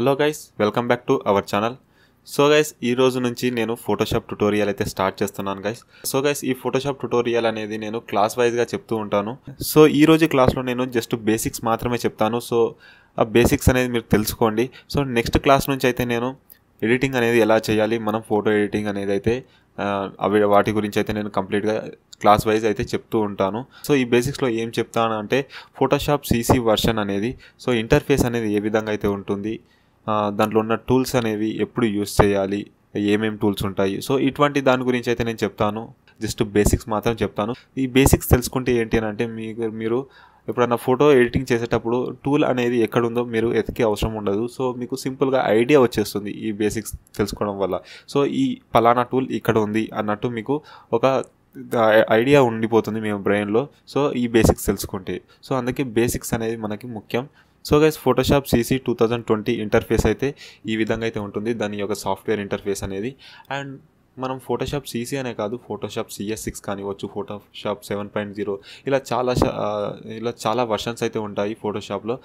hello guys welcome back to our channel so guys ఈ రోజు నుంచి నేను ఫోటోషాప్ ట్యుటోరియల్ అయితే స్టార్ట్ చేస్తున్నాను గైస్ సో గైస్ ఈ ఫోటోషాప్ ట్యుటోరియల్ అనేది నేను క్లాస్ వైజ్గా చెప్తూ ఉంటాను సో ఈ రోజు క్లాస్లో నేను జస్ట్ బేసిక్స్ మాత్రమే చెప్తాను సో ఆ బేసిక్స్ అనేది మీరు తెలుసుకోండి సో నెక్స్ట్ క్లాస్ నుంచి అయితే నేను ఎడిటింగ్ అనేది ఎలా చేయాలి మనం ఫోటో ఎడిటింగ్ అనేది అయితే అవి వాటి గురించి అయితే నేను కంప్లీట్గా క్లాస్ వైజ్ అయితే చెప్తూ ఉంటాను సో ఈ బేసిక్స్లో ఏం చెప్తాను అంటే ఫోటోషాప్ సీసీ వర్షన్ అనేది సో ఇంటర్ఫేస్ అనేది ఏ విధంగా అయితే ఉంటుంది దాంట్లో ఉన్న టూల్స్ అనేవి ఎప్పుడు యూస్ చేయాలి ఏమేమి టూల్స్ ఉంటాయి సో ఇటువంటి దాని గురించి అయితే నేను చెప్తాను జస్ట్ బేసిక్స్ మాత్రం చెప్తాను ఈ బేసిక్స్ తెలుసుకుంటే ఏంటి అని అంటే మీకు మీరు ఎప్పుడైనా ఫోటో ఎడిటింగ్ చేసేటప్పుడు టూల్ అనేది ఎక్కడుందో మీరు ఎతికే అవసరం ఉండదు సో మీకు సింపుల్గా ఐడియా వచ్చేస్తుంది ఈ బేసిక్స్ తెలుసుకోవడం వల్ల సో ఈ పలానా టూల్ ఇక్కడ ఉంది అన్నట్టు మీకు ఒక ఐడియా ఉండిపోతుంది మేము బ్రెయిన్లో సో ఈ బేసిక్స్ తెలుసుకుంటే సో అందుకే బేసిక్స్ అనేది మనకి ముఖ్యం so guys Photoshop CC two thousand twenty interface అయితే ఈ విధంగా అయితే ఉంటుంది దాని యొక్క సాఫ్ట్వేర్ ఇంటర్ఫేస్ అనేది అండ్ మనం ఫోటోషాప్ సీసీ అనే కాదు ఫోటోషాప్ సిఎస్ సిక్స్ కానివ్వచ్చు ఫోటోషాప్ సెవెన్ పాయింట్ జీరో ఇలా చాలా ఇలా చాలా వర్షన్స్ అయితే ఉంటాయి ఫోటోషాప్లో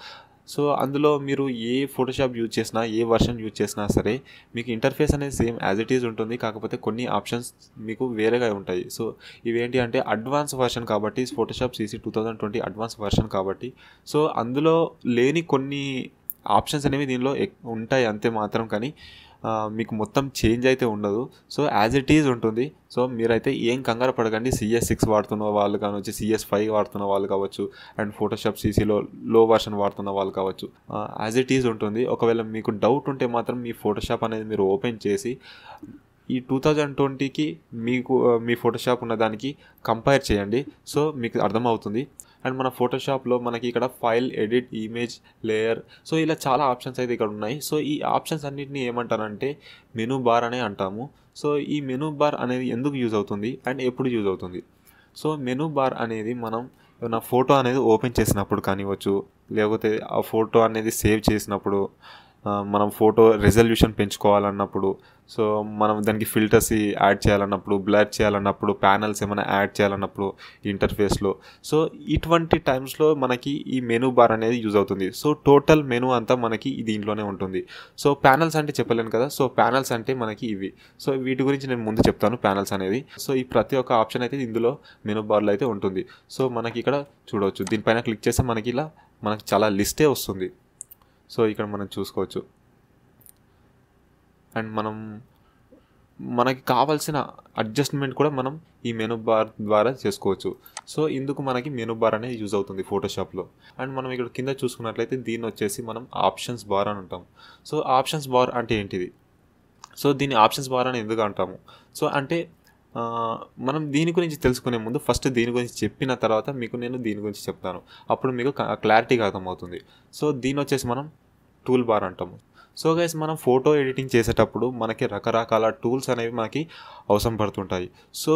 సో అందులో మీరు ఏ ఫోటోషాప్ యూజ్ చేసినా ఏ వర్షన్ యూజ్ చేసినా సరే మీకు ఇంటర్ఫేస్ అనేది సేమ్ యాజ్ ఇట్ ఈజ్ ఉంటుంది కాకపోతే కొన్ని ఆప్షన్స్ మీకు వేరేగా ఉంటాయి సో ఇవేంటి అంటే అడ్వాన్స్ వర్షన్ కాబట్టి Photoshop CC two thousand twenty advance version కాబట్టి సో అందులో లేని కొన్ని ఆప్షన్స్ అనేవి దీనిలో ఉంటాయి అంతే మాత్రం కానీ మీకు మొత్తం చేంజ్ అయితే ఉండదు సో యాజ్ ఇట్ ఈజ్ ఉంటుంది సో మీరైతే ఏం కంగారు పడకండి సిఎస్ సిక్స్ వాడుతున్న వాళ్ళు కావచ్చు సిఎస్ ఫైవ్ వాడుతున్న వాళ్ళు కావచ్చు అండ్ ఫోటోషాప్ సీసీలో లో వర్షన్ వాడుతున్న వాళ్ళు కావచ్చు యాజ్ ఇట్ ఈజ్ ఉంటుంది ఒకవేళ మీకు డౌట్ ఉంటే మాత్రం మీ ఫోటోషాప్ అనేది మీరు ఓపెన్ చేసి ఈ టూ థౌజండ్ ట్వంటీకి మీకు మీ ఫోటోషాప్ ఉన్న దానికి కంపేర్ చేయండి సో మీకు అర్థమవుతుంది అండ్ మన ఫోటోషాప్లో మనకి ఇక్కడ file edit image layer so ఇలా చాలా ఆప్షన్స్ అయితే ఇక్కడ ఉన్నాయి సో ఈ ఆప్షన్స్ అన్నింటినీ ఏమంటారంటే మెనూ బార్ అనే అంటాము సో ఈ మెనూ బార్ అనేది ఎందుకు యూజ్ అవుతుంది అండ్ ఎప్పుడు యూజ్ అవుతుంది సో మెనూ బార్ అనేది మనం ఏమైనా ఫోటో అనేది ఓపెన్ చేసినప్పుడు కానివ్వచ్చు లేకపోతే ఆ ఫోటో అనేది సేవ్ చేసినప్పుడు మనం ఫోటో రిజల్యూషన్ పెంచుకోవాలన్నప్పుడు సో మనం దానికి ఫిల్టర్స్ యాడ్ చేయాలన్నప్పుడు బ్లర్ చేయాలన్నప్పుడు ప్యానల్స్ ఏమైనా యాడ్ చేయాలన్నప్పుడు ఇంటర్ఫేస్లో సో ఇటువంటి టైమ్స్లో మనకి ఈ మెనూ బార్ అనేది యూజ్ అవుతుంది సో టోటల్ మెనూ అంతా మనకి దీంట్లోనే ఉంటుంది సో ప్యానల్స్ అంటే చెప్పలేను కదా సో ప్యానల్స్ అంటే మనకి ఇవి సో వీటి గురించి నేను ముందు చెప్తాను ప్యానల్స్ అనేది సో ఈ ప్రతి ఒక్క ఆప్షన్ అయితే ఇందులో మెనూ బార్లో అయితే ఉంటుంది సో మనకి ఇక్కడ చూడవచ్చు దీనిపైన క్లిక్ చేస్తే మనకి ఇలా మనకి చాలా లిస్టే వస్తుంది సో ఇక్కడ మనం చూసుకోవచ్చు అండ్ మనం మనకి కావాల్సిన అడ్జస్ట్మెంట్ కూడా మనం ఈ మెనూ బార్ ద్వారా చేసుకోవచ్చు సో ఇందుకు మనకి మెనూ బార్ అనేది యూజ్ అవుతుంది ఫోటోషాప్లో అండ్ మనం ఇక్కడ కింద చూసుకున్నట్లయితే దీన్ని వచ్చేసి మనం ఆప్షన్స్ బార్ అని అంటాం సో ఆప్షన్స్ బార్ అంటే ఏంటిది సో దీన్ని ఆప్షన్స్ బార్ అని ఎందుకు అంటాము సో అంటే మనం దీని గురించి తెలుసుకునే ముందు ఫస్ట్ దీని గురించి చెప్పిన తర్వాత మీకు నేను దీని గురించి చెప్తాను అప్పుడు మీకు క్లారిటీగా అర్థమవుతుంది సో దీని వచ్చేసి మనం టూల్ బార్ అంటాము సో గైస్ మనం ఫోటో ఎడిటింగ్ చేసేటప్పుడు మనకి రకరకాల టూల్స్ అనేవి మనకి అవసరం పడుతుంటాయి సో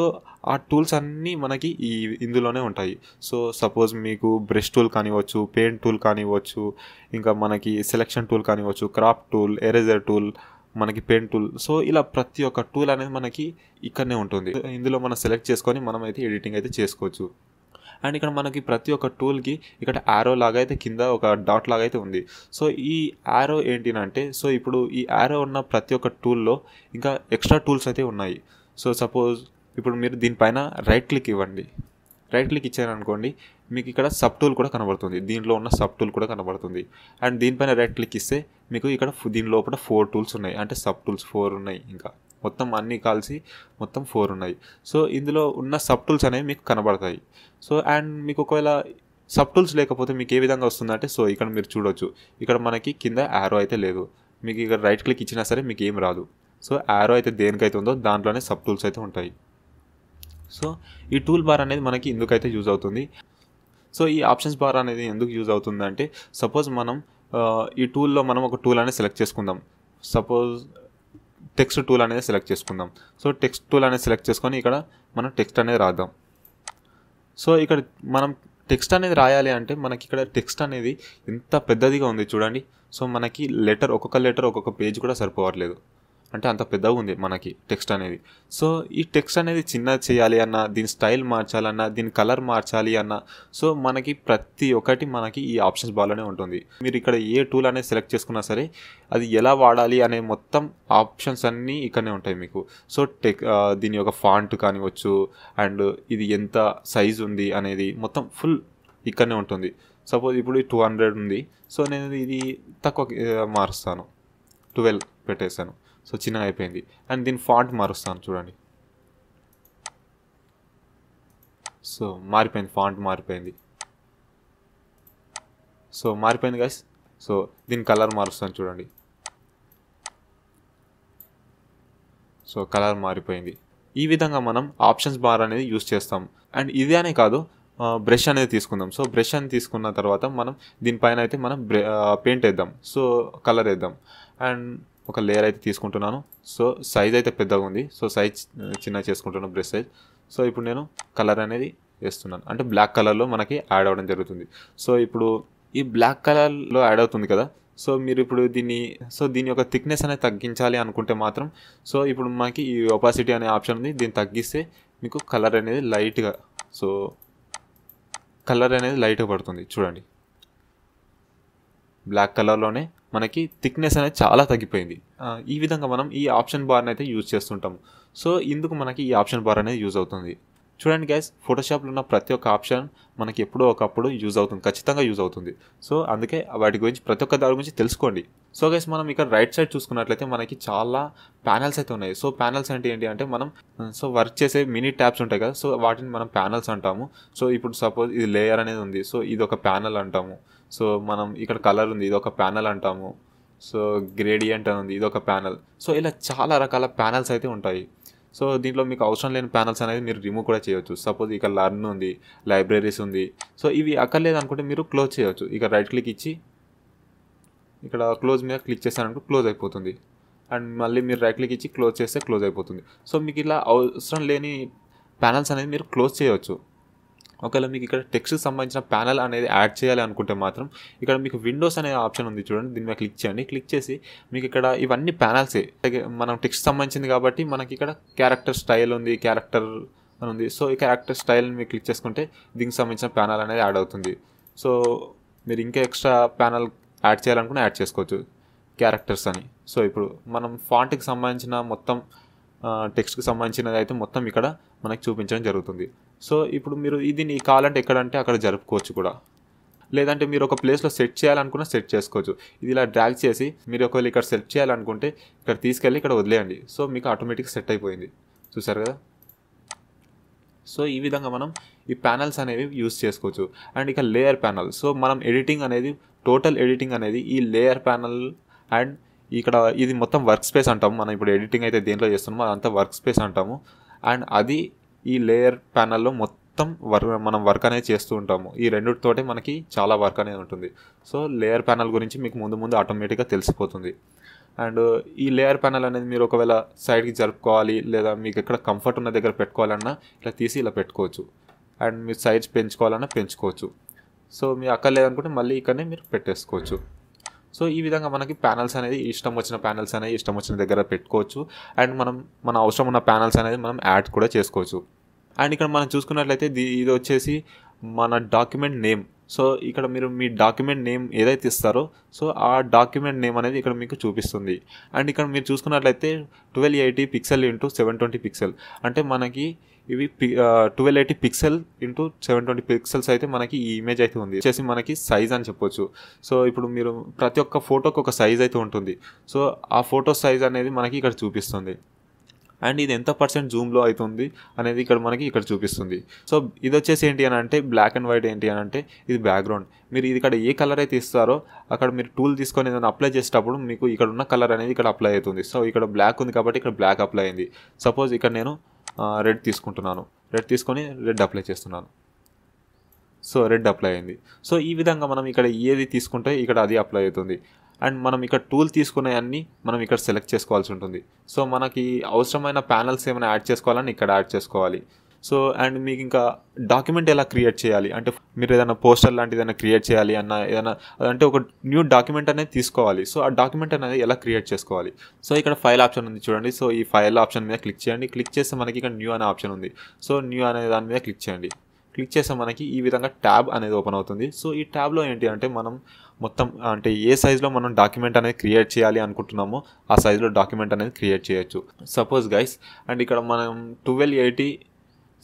ఆ టూల్స్ అన్నీ మనకి ఈ ఇందులోనే ఉంటాయి సో సపోజ్ మీకు బ్రష్ టూల్ కానివ్వచ్చు పెయింట్ టూల్ కానివ్వచ్చు ఇంకా మనకి సెలెక్షన్ టూల్ కానివ్వచ్చు క్రాప్ టూల్ ఎరేజర్ టూల్ మనకి పెయిన్ టూల్ సో ఇలా ప్రతి ఒక్క టూల్ అనేది మనకి ఇక్కడనే ఉంటుంది ఇందులో మనం సెలెక్ట్ చేసుకొని మనం అయితే ఎడిటింగ్ అయితే చేసుకోవచ్చు అండ్ ఇక్కడ మనకి ప్రతి ఒక్క టూల్కి ఇక్కడ యారో లాగా అయితే కింద ఒక డాట్ లాగా అయితే ఉంది సో ఈ యారో ఏంటినంటే సో ఇప్పుడు ఈ యారో ఉన్న ప్రతి ఒక్క టూల్లో ఇంకా ఎక్స్ట్రా టూల్స్ అయితే ఉన్నాయి సో సపోజ్ ఇప్పుడు మీరు దీనిపైన రైట్ క్లిక్ ఇవ్వండి రైట్ క్లిక్ ఇచ్చారు అనుకోండి మీకు ఇక్కడ సబ్ టూల్ కూడా కనబడుతుంది దీంట్లో ఉన్న సబ్ టూల్ కూడా కనబడుతుంది అండ్ దీనిపైన రైట్ క్లిక్ ఇస్తే మీకు ఇక్కడ దీని లోపల ఫోర్ టూల్స్ ఉన్నాయి అంటే సబ్ టూల్స్ ఫోర్ ఉన్నాయి ఇంకా మొత్తం అన్నీ కలిసి మొత్తం ఫోర్ ఉన్నాయి సో ఇందులో ఉన్న సబ్ టూల్స్ అనేవి మీకు కనబడతాయి సో అండ్ మీకు ఒకవేళ సబ్ టూల్స్ లేకపోతే మీకు ఏ విధంగా వస్తుందంటే సో ఇక్కడ మీరు చూడొచ్చు ఇక్కడ మనకి కింద యారో అయితే లేదు మీకు ఇక్కడ రైట్ క్లిక్ ఇచ్చినా సరే మీకు ఏం రాదు సో యారో అయితే దేనికైతే ఉందో దాంట్లోనే సబ్ టూల్స్ అయితే ఉంటాయి సో ఈ టూల్ బార్ అనేది మనకి ఎందుకైతే యూజ్ అవుతుంది సో ఈ ఆప్షన్స్ బార్ అనేది ఎందుకు యూజ్ అవుతుంది అంటే సపోజ్ మనం ఈ టూల్లో మనం ఒక టూల్ అనేది సెలెక్ట్ చేసుకుందాం సపోజ్ టెక్స్ట్ టూల్ అనేది సెలెక్ట్ చేసుకుందాం సో టెక్స్ట్ టూల్ అనేది సెలెక్ట్ చేసుకొని ఇక్కడ మనం టెక్స్ట్ అనేది రాద్దాం సో ఇక్కడ మనం టెక్స్ట్ అనేది రాయాలి అంటే మనకి ఇక్కడ టెక్స్ట్ అనేది ఎంత పెద్దదిగా ఉంది చూడండి సో మనకి లెటర్ ఒక్కొక్క లెటర్ ఒక్కొక్క పేజ్ కూడా సరిపోవట్లేదు అంటే అంత పెద్దగా ఉంది మనకి టెక్స్ట్ అనేది సో ఈ టెక్స్ట్ అనేది చిన్నది చేయాలి అన్న దీని స్టైల్ మార్చాలన్న దీని కలర్ మార్చాలి అన్న సో మనకి ప్రతి ఒక్కటి మనకి ఈ ఆప్షన్స్ బాగానే ఉంటుంది మీరు ఇక్కడ ఏ టూల్ అనేది సెలెక్ట్ చేసుకున్నా సరే అది ఎలా వాడాలి అనే మొత్తం ఆప్షన్స్ అన్నీ ఇక్కడనే ఉంటాయి మీకు సో టెక్ దీని యొక్క ఫాంట్ కానివచ్చు అండ్ ఇది ఎంత సైజ్ ఉంది అనేది మొత్తం ఫుల్ ఇక్కడనే ఉంటుంది సపోజ్ ఇప్పుడు టూ హండ్రెడ్ ఉంది సో నేను ఇది తక్కువ మారుస్తాను ట్వెల్వ్ పెట్టేశాను సో చిన్నగా అయిపోయింది అండ్ దీని ఫాంట్ మారుస్తాను చూడండి సో మారిపోయింది ఫాంట్ మారిపోయింది సో మారిపోయింది గైస్ సో దీని కలర్ మారుస్తాను చూడండి సో కలర్ మారిపోయింది ఈ విధంగా మనం ఆప్షన్స్ బార్ అనేది యూస్ చేస్తాం అండ్ ఇదే అనే కాదు బ్రష్ అనేది తీసుకుందాం సో బ్రష్ అని తీసుకున్న తర్వాత మనం దీనిపైన అయితే మనం పెయింట్ వేద్దాం సో కలర్ వేద్దాం అండ్ ఒక లేయర్ అయితే తీసుకుంటున్నాను సో సైజ్ అయితే పెద్దగా ఉంది సో సైజ్ చిన్న చేసుకుంటున్నాను బ్రష్ సైజ్ సో ఇప్పుడు నేను కలర్ అనేది వేస్తున్నాను అంటే బ్లాక్ కలర్లో మనకి యాడ్ అవ్వడం జరుగుతుంది సో ఇప్పుడు ఈ బ్లాక్ కలర్లో యాడ్ అవుతుంది కదా సో మీరు ఇప్పుడు దీన్ని సో దీని యొక్క థిక్నెస్ అనేది తగ్గించాలి అనుకుంటే మాత్రం సో ఇప్పుడు మనకి ఈ ఒపాసిటీ అనే ఆప్షన్ ఉంది దీన్ని తగ్గిస్తే మీకు కలర్ అనేది లైట్గా సో కలర్ అనేది లైట్గా పడుతుంది చూడండి బ్లాక్ కలర్లోనే మనకి థిక్నెస్ అనేది చాలా తగ్గిపోయింది ఈ విధంగా మనం ఈ ఆప్షన్ బార్ని అయితే యూజ్ చేస్తుంటాము సో ఇందుకు మనకి ఈ ఆప్షన్ బార్ అనేది యూజ్ అవుతుంది చూడండి గ్యాస్ ఫోటోషాప్లో ఉన్న ప్రతి ఒక్క ఆప్షన్ మనకి ఎప్పుడో ఒకప్పుడు యూజ్ అవుతుంది ఖచ్చితంగా యూజ్ అవుతుంది సో అందుకే వాటి గురించి ప్రతి ఒక్క దాని గురించి తెలుసుకోండి సో గైస్ మనం ఇక్కడ రైట్ సైడ్ చూసుకున్నట్లయితే మనకి చాలా ప్యానల్స్ అయితే ఉన్నాయి సో ప్యానల్స్ అంటే ఏంటి అంటే మనం సో వర్క్ చేసే మినీ ట్యాబ్స్ ఉంటాయి కదా సో వాటిని మనం ప్యానల్స్ అంటాము సో ఇప్పుడు సపోజ్ ఇది లేయర్ అనేది ఉంది సో ఇది ఒక ప్యానల్ అంటాము సో మనం ఇక్కడ కలర్ ఉంది ఇది ఒక ప్యానల్ అంటాము సో గ్రేడియంట్ అని ఉంది ఇది ఒక ప్యానల్ సో ఇలా చాలా రకాల ప్యానల్స్ అయితే ఉంటాయి సో దీంట్లో మీకు అవసరం లేని ప్యానల్స్ అనేది మీరు రిమూవ్ కూడా చేయవచ్చు సపోజ్ ఇక లర్న్ ఉంది లైబ్రరీస్ ఉంది సో ఇవి అక్కర్లేదు అనుకుంటే మీరు క్లోజ్ చేయవచ్చు ఇక రైట్ క్లిక్ ఇచ్చి ఇక్కడ క్లోజ్ మీద క్లిక్ చేస్తారనుకో క్లోజ్ అయిపోతుంది అండ్ మళ్ళీ మీరు రైట్ క్లిక్ ఇచ్చి క్లోజ్ చేస్తే క్లోజ్ అయిపోతుంది సో మీకు ఇలా అవసరం లేని ప్యానల్స్ అనేది మీరు క్లోజ్ చేయవచ్చు ఒకవేళ మీకు ఇక్కడ టెక్స్ట్ సంబంధించిన ప్యానల్ అనేది యాడ్ చేయాలి అనుకుంటే మాత్రం ఇక్కడ మీకు విండోస్ అనే ఆప్షన్ ఉంది చూడండి దీని మీద క్లిక్ చేయండి క్లిక్ చేసి మీకు ఇక్కడ ఇవన్నీ ప్యానల్సే మనం టెక్స్ట్ సంబంధించింది కాబట్టి మనకి ఇక్కడ క్యారెక్టర్ స్టైల్ ఉంది క్యారెక్టర్ అని ఉంది సో ఈ క్యారెక్టర్ స్టైల్ని మీరు క్లిక్ చేసుకుంటే దీనికి సంబంధించిన ప్యానల్ అనేది యాడ్ అవుతుంది సో మీరు ఇంకా ఎక్స్ట్రా ప్యానల్ యాడ్ చేయాలనుకుని యాడ్ చేసుకోవచ్చు క్యారెక్టర్స్ అని సో ఇప్పుడు మనం ఫాంట్కి సంబంధించిన మొత్తం టెక్స్ట్కి సంబంధించినది అయితే మొత్తం ఇక్కడ మనకి చూపించడం జరుగుతుంది సో ఇప్పుడు మీరు దీన్ని కావాలంటే ఎక్కడంటే అక్కడ జరుపుకోవచ్చు కూడా లేదంటే మీరు ఒక ప్లేస్లో సెట్ చేయాలనుకున్నా సెట్ చేసుకోవచ్చు ఇది ఇలా డ్రాగ్ చేసి మీరు ఒకవేళ ఇక్కడ సెట్ చేయాలనుకుంటే ఇక్కడ తీసుకెళ్ళి ఇక్కడ వదిలేయండి సో మీకు ఆటోమేటిక్గా సెట్ అయిపోయింది చూసారు కదా సో ఈ విధంగా మనం ఈ ప్యానల్స్ అనేవి యూస్ చేసుకోవచ్చు అండ్ ఇక లేయర్ ప్యానల్ సో మనం ఎడిటింగ్ అనేది టోటల్ ఎడిటింగ్ అనేది ఈ లేయర్ ప్యానల్ అండ్ ఇక్కడ ఇది మొత్తం వర్క్ స్పేస్ అంటాము మనం ఇప్పుడు ఎడిటింగ్ అయితే దేంట్లో చేస్తున్నామో అదంతా వర్క్ స్పేస్ అంటాము అండ్ అది ఈ లేయర్ ప్యానల్లో మొత్తం వర్క్ మనం వర్క్ అనేది చేస్తూ ఉంటాము ఈ రెండుతోటే మనకి చాలా వర్క్ అనేది ఉంటుంది సో లేయర్ ప్యానల్ గురించి మీకు ముందు ముందు ఆటోమేటిక్గా తెలిసిపోతుంది అండ్ ఈ లేయర్ ప్యానల్ అనేది మీరు ఒకవేళ సైడ్కి జరుపుకోవాలి లేదా మీకు ఎక్కడ కంఫర్ట్ ఉన్న దగ్గర పెట్టుకోవాలన్నా ఇలా తీసి ఇలా పెట్టుకోవచ్చు అండ్ మీరు సైజ్ పెంచుకోవాలన్నా పెంచుకోవచ్చు సో మీ అక్కర్లేదనుకుంటే మళ్ళీ ఇక్కడనే మీరు పెట్టేసుకోవచ్చు సో ఈ విధంగా మనకి ప్యానల్స్ అనేది ఇష్టం వచ్చిన ప్యానల్స్ అనేది ఇష్టం వచ్చిన దగ్గర పెట్టుకోవచ్చు అండ్ మనం మన అవసరం ఉన్న ప్యానల్స్ అనేది మనం యాడ్ కూడా చేసుకోవచ్చు అండ్ ఇక్కడ మనం చూసుకున్నట్లయితే ఇది వచ్చేసి మన డాక్యుమెంట్ నేమ్ సో ఇక్కడ మీరు మీ డాక్యుమెంట్ నేమ్ ఏదైతే ఇస్తారో సో ఆ డాక్యుమెంట్ నేమ్ అనేది ఇక్కడ మీకు చూపిస్తుంది అండ్ ఇక్కడ మీరు చూసుకున్నట్లయితే twelve eighty pixel into seven twenty pixel అంటే మనకి ఇవి twelve eighty pixel into seven twenty pixels అయితే మనకి ఈ ఇమేజ్ అయితే ఉంది వచ్చేసి మనకి సైజ్ అని చెప్పొచ్చు సో ఇప్పుడు మీరు ప్రతి ఒక్క ఫోటోకి ఒక సైజ్ అయితే ఉంటుంది సో ఆ ఫోటో సైజ్ అనేది మనకి ఇక్కడ చూపిస్తుంది అండ్ ఇది ఎంత పర్సెంట్ జూమ్లో అవుతుంది అనేది ఇక్కడ మనకి ఇక్కడ చూపిస్తుంది సో ఇది వచ్చేసి ఏంటి అని అంటే బ్లాక్ అండ్ వైట్ ఏంటి అని అంటే ఇది బ్యాక్గ్రౌండ్ మీరు ఇది ఇక్కడ ఏ కలర్ అయితే ఇస్తారో అక్కడ మీరు టూల్ తీసుకొని ఏదైనా అప్లై చేసేటప్పుడు మీకు ఇక్కడ ఉన్న కలర్ అనేది ఇక్కడ అప్లై అవుతుంది సో ఇక్కడ బ్లాక్ ఉంది కాబట్టి ఇక్కడ బ్లాక్ అప్లై అయింది సపోజ్ ఇక్కడ నేను రెడ్ తీసుకుంటున్నాను రెడ్ తీసుకొని రెడ్ అప్లై చేస్తున్నాను సో రెడ్ అప్లై అయింది సో ఈ విధంగా మనం ఇక్కడ ఏది తీసుకుంటే ఇక్కడ అది అప్లై అవుతుంది అండ్ మనం ఇక్కడ టూల్ తీసుకునే అన్ని మనం ఇక్కడ సెలెక్ట్ చేసుకోవాల్సి ఉంటుంది సో మనకి అవసరమైన ప్యానల్స్ ఏమైనా యాడ్ చేసుకోవాలని ఇక్కడ యాడ్ చేసుకోవాలి సో అండ్ మీకు ఇంకా డాక్యుమెంట్ ఎలా క్రియేట్ చేయాలి అంటే మీరు ఏదైనా పోస్టర్ లాంటిది ఏదైనా క్రియేట్ చేయాలి అన్న ఏదైనా అదంటే ఒక న్యూ డాక్యుమెంట్ అనేది తీసుకోవాలి సో ఆ డాక్యుమెంట్ అనేది ఎలా క్రియేట్ చేసుకోవాలి సో ఇక్కడ ఫైల్ ఆప్షన్ ఉంది చూడండి సో ఈ ఫైల్ ఆప్షన్ మీద క్లిక్ చేయండి క్లిక్ చేస్తే మనకి ఇక్కడ న్యూ అనే ఆప్షన్ ఉంది సో న్యూ అనే దాని మీద క్లిక్ చేయండి క్లిక్ చేస్తే మనకి ఈ విధంగా ట్యాబ్ అనేది ఓపెన్ అవుతుంది సో ఈ ట్యాబ్లో ఏంటి అంటే మనం మొత్తం అంటే ఏ సైజులో మనం డాక్యుమెంట్ అనేది క్రియేట్ చేయాలి అనుకుంటున్నామో ఆ సైజులో డాక్యుమెంట్ అనేది క్రియేట్ చేయొచ్చు సపోజ్ గైస్ అండ్ ఇక్కడ మనం twelve eighty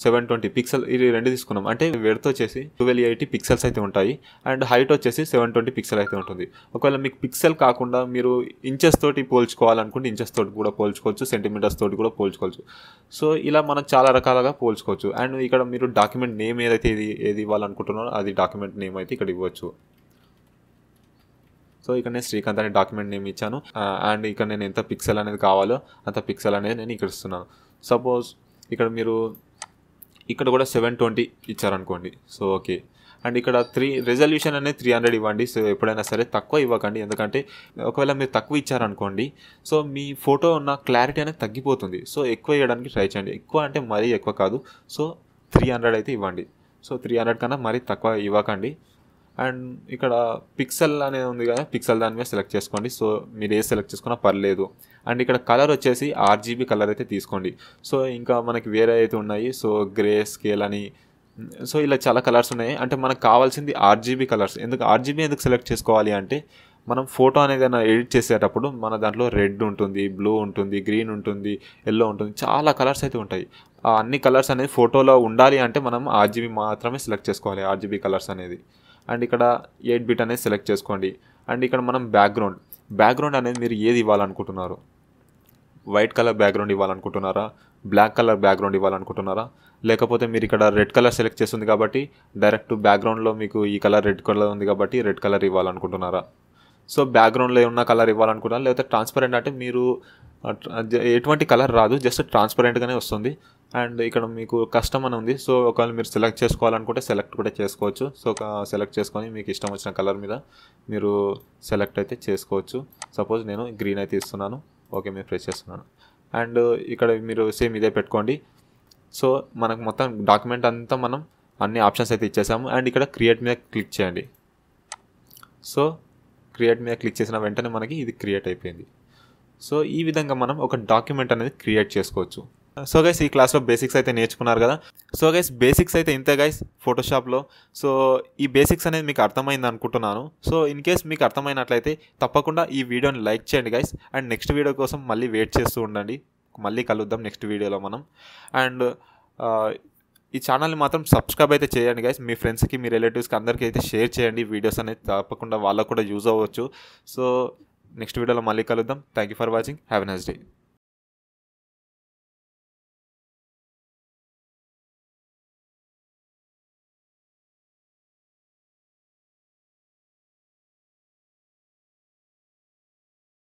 seven twenty pixel ఇది రెండు తీసుకున్నాం అంటే వెడతో వచ్చేసి ట్వెల్వ్ ఎయిటీ పిక్సెల్స్ అయితే ఉంటాయి అండ్ హైట్ వచ్చేసి సెవెన్ ట్వంటీ పిక్సెల్ అయితే ఉంటుంది ఒకవేళ మీకు పిక్సెల్ కాకుండా మీరు ఇంచెస్ తోటి పోల్చుకోవాలనుకుంటే ఇంచెస్ తోటి కూడా పోల్చుకోవచ్చు సెంటీమీటర్స్ తోటి కూడా పోల్చుకోవచ్చు సో ఇలా మనం చాలా రకాలుగా పోల్చుకోవచ్చు అండ్ ఇక్కడ మీరు డాక్యుమెంట్ నేమ్ ఏదైతే ఇది ఏది ఇవ్వాలనుకుంటున్నారో అది డాక్యుమెంట్ నేమ్ అయితే ఇక్కడ ఇవ్వచ్చు సో ఇక్కడ నేను శ్రీకాంత్ అనే డాక్యుమెంట్ నేమ్ ఇచ్చాను అండ్ ఇక్కడ నేను ఎంత పిక్సెల్ అనేది కావాలో అంత పిక్సెల్ అనేది నేను ఇక్కడ ఇస్తున్నాను సపోజ్ ఇక్కడ మీరు ఇక్కడ కూడా సెవెన్ ట్వంటీ ఇచ్చారనుకోండి సో ఓకే అండ్ ఇక్కడ త్రీ రిజల్యూషన్ అనేది త్రీ హండ్రెడ్ ఇవ్వండి సో ఎప్పుడైనా సరే తక్కువ ఇవ్వకండి ఎందుకంటే ఒకవేళ మీరు తక్కువ ఇచ్చారనుకోండి సో మీ ఫోటో ఉన్న క్లారిటీ అనేది తగ్గిపోతుంది సో ఎక్కువ ఇవ్వడానికి ట్రై చేయండి ఎక్కువ అంటే మరీ ఎక్కువ కాదు సో త్రీ హండ్రెడ్ అయితే ఇవ్వండి సో త్రీ హండ్రెడ్ కన్నా మరీ తక్కువ ఇవ్వకండి అండ్ ఇక్కడ పిక్సెల్ అనేది ఉంది కదా పిక్సెల్ దాని మీద సెలెక్ట్ చేసుకోండి సో మీరు ఏ సెలెక్ట్ చేసుకున్నా పర్లేదు అండ్ ఇక్కడ కలర్ వచ్చేసి ఆర్జీబీ కలర్ అయితే తీసుకోండి సో ఇంకా మనకి వేరే అయితే ఉన్నాయి సో గ్రే స్కేల్ అని సో ఇలా చాలా కలర్స్ ఉన్నాయి అంటే మనకు కావాల్సింది ఆర్జీబీ కలర్స్ ఎందుకు ఆర్జీబీ ఎందుకు సెలెక్ట్ చేసుకోవాలి అంటే మనం ఫోటో అనేది ఎడిట్ చేసేటప్పుడు మన దాంట్లో రెడ్ ఉంటుంది బ్లూ ఉంటుంది గ్రీన్ ఉంటుంది ఎల్లో ఉంటుంది చాలా కలర్స్ అయితే ఉంటాయి అన్ని కలర్స్ అనేది ఫోటోలో ఉండాలి అంటే మనం ఆర్జీబీ మాత్రమే సెలెక్ట్ చేసుకోవాలి ఆర్జీబీ కలర్స్ అనేది అండ్ ఇక్కడ ఎయిట్ బిట్ అనేది సెలెక్ట్ చేసుకోండి అండ్ ఇక్కడ మనం బ్యాక్గ్రౌండ్ బ్యాక్గ్రౌండ్ అనేది మీరు ఏది ఇవ్వాలనుకుంటున్నారు వైట్ కలర్ బ్యాక్గ్రౌండ్ ఇవ్వాలనుకుంటున్నారా బ్లాక్ కలర్ బ్యాక్గ్రౌండ్ ఇవ్వాలనుకుంటున్నారా లేకపోతే మీరు ఇక్కడ రెడ్ కలర్ సెలెక్ట్ చేస్తుంది కాబట్టి డైరెక్ట్ బ్యాక్గ్రౌండ్లో మీకు ఈ కలర్ రెడ్ కలర్ ఉంది కాబట్టి రెడ్ కలర్ ఇవ్వాలనుకుంటున్నారా సో బ్యాక్గ్రౌండ్లో ఏమన్నా కలర్ ఇవ్వాలనుకుంటున్నారా లేకపోతే ట్రాన్స్పరెంట్ అంటే మీరు ఎటువంటి కలర్ రాదు జస్ట్ ట్రాన్స్పరెంట్గానే వస్తుంది అండ్ ఇక్కడ మీకు కస్టమ్ అని ఉంది సో ఒకవేళ మీరు సెలెక్ట్ చేసుకోవాలనుకుంటే సెలెక్ట్ కూడా చేసుకోవచ్చు సో ఒక సెలెక్ట్ చేసుకొని మీకు ఇష్టం వచ్చిన కలర్ మీద మీరు సెలెక్ట్ అయితే చేసుకోవచ్చు సపోజ్ నేను గ్రీన్ అయితే ఇస్తున్నాను ఓకే మీరు ఫ్రెష్ చేస్తున్నాను అండ్ ఇక్కడ మీరు సేమ్ ఇదే పెట్టుకోండి సో మనకు మొత్తం డాక్యుమెంట్ అంతా మనం అన్ని ఆప్షన్స్ అయితే ఇచ్చేసాము అండ్ ఇక్కడ క్రియేట్ మీద క్లిక్ చేయండి సో క్రియేట్ మీద క్లిక్ చేసిన వెంటనే మనకి ఇది క్రియేట్ అయిపోయింది సో ఈ విధంగా మనం ఒక డాక్యుమెంట్ అనేది క్రియేట్ చేసుకోవచ్చు సో గైస్ ఈ క్లాస్లో బేసిక్స్ అయితే నేర్చుకున్నారు కదా సో గైస్ బేసిక్స్ అయితే ఇంతే గైస్ ఫోటోషాప్లో సో ఈ బేసిక్స్ అనేది మీకు అర్థమైంది అనుకుంటున్నాను సో ఇన్ కేస్ మీకు అర్థమైనట్లయితే తప్పకుండా ఈ వీడియోని లైక్ చేయండి గైస్ అండ్ నెక్స్ట్ వీడియో కోసం మళ్ళీ వెయిట్ చేస్తూ ఉండండి మళ్ళీ కలుద్దాం నెక్స్ట్ వీడియోలో మనం అండ్ ఈ ఛానల్ని మాత్రం సబ్స్క్రైబ్ అయితే చేయండి గైస్ మీ ఫ్రెండ్స్కి మీ రిలేటివ్స్కి అందరికీ అయితే షేర్ చేయండి వీడియోస్ అనేది తప్పకుండా వాళ్ళకు కూడా యూజ్ అవ్వచ్చు సో నెక్స్ట్ వీడియోలో మళ్ళీ కలుద్దాం thank you for watching have a day